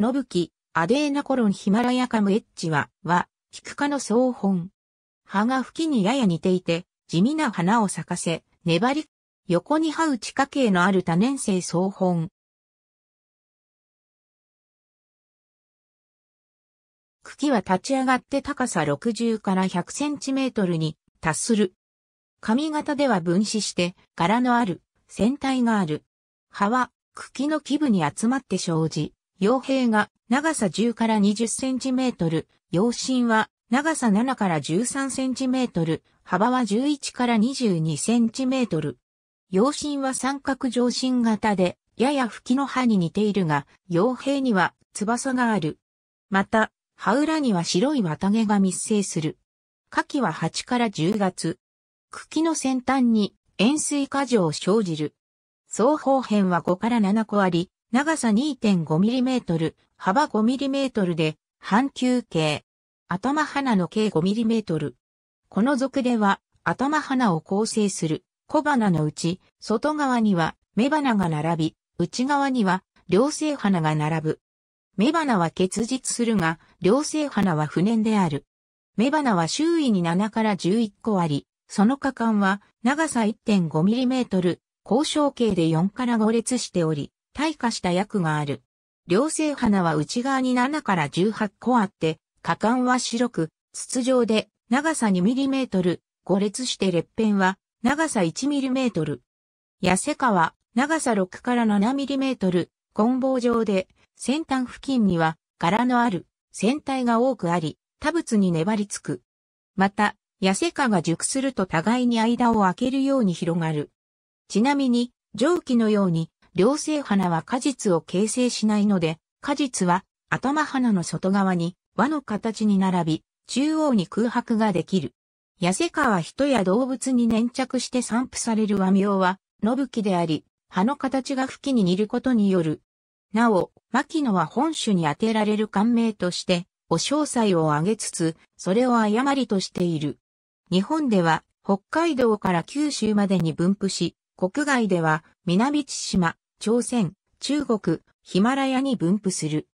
ノブキ、アデーナコロンヒマラヤカムエッチは、は、キク科の総本。葉が吹きにやや似ていて、地味な花を咲かせ、粘り、横に這う地下茎のある多年生総本。茎は立ち上がって高さ60から100センチメートルに達する。髪型では分子して、柄のある、船体がある。葉は、茎の基部に集まって生じ、傭兵が長さ10から20センチメートル、傭身は長さ7から13センチメートル、幅は11から22センチメートル。傭身は三角上身型で、やや吹きの葉に似ているが、傭兵には翼がある。また、葉裏には白い綿毛が密生する。夏季は8から10月。茎の先端に塩水過剰を生じる。双方辺は5から7個あり、長さ 2.5mm、幅 5mm で、半球形。頭花の径 5mm。この属では、頭花を構成する小花のうち、外側には目花が並び、内側には両性花が並ぶ。目花は結実するが、両性花は不燃である。目花は周囲に7から11個あり、その果敢は長さ 1.5mm、交渉径で4から5列しており、退化した薬がある。両生花は内側に7から18個あって、果敢は白く、筒状で長さ 2mm、五列して裂片は長さ 1mm。痩せは、長さ6から 7mm、棍棒状で、先端付近には柄のある、船体が多くあり、多物に粘りつく。また、痩せ花が熟すると互いに間を空けるように広がる。ちなみに、蒸気のように両生花は果実を形成しないので、果実は頭花の外側に輪の形に並び、中央に空白ができる。痩せ川人や動物に粘着して散布される和名は、ぶきであり、葉の形が吹きに似ることによる。なお、牧野は本種に当てられる感名として、お詳細を挙げつつ、それを誤りとしている。日本では、北海道から九州までに分布し、国外では南千島、朝鮮、中国、ヒマラヤに分布する。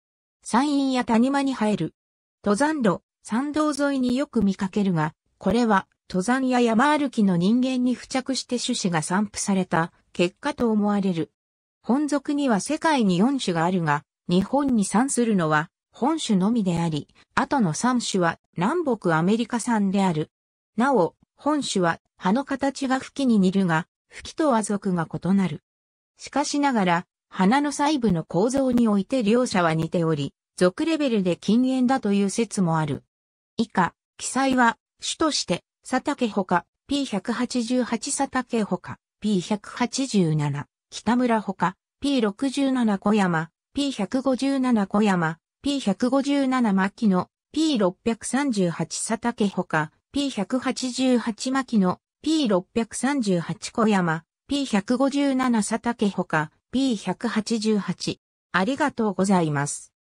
山陰や谷間に生える。登山路、山道沿いによく見かけるが、これは登山や山歩きの人間に付着して種子が散布された結果と思われる。本属には世界に4種があるが、日本に産するのは本種のみであり、後の3種は南北アメリカ産である。なお、本種は葉の形が吹きに似るが、吹きとは属が異なる。しかしながら、花の細部の構造において両者は似ており、属レベルで禁煙だという説もある。以下、記載は、種として、佐竹ほか、P188 佐竹ほか、P187、北村ほか、P67 小山、P157 小山、P157 牧野、P638 佐竹ほか、P188 牧野、P638 小山、P157 佐竹ほか、P188。ありがとうございます。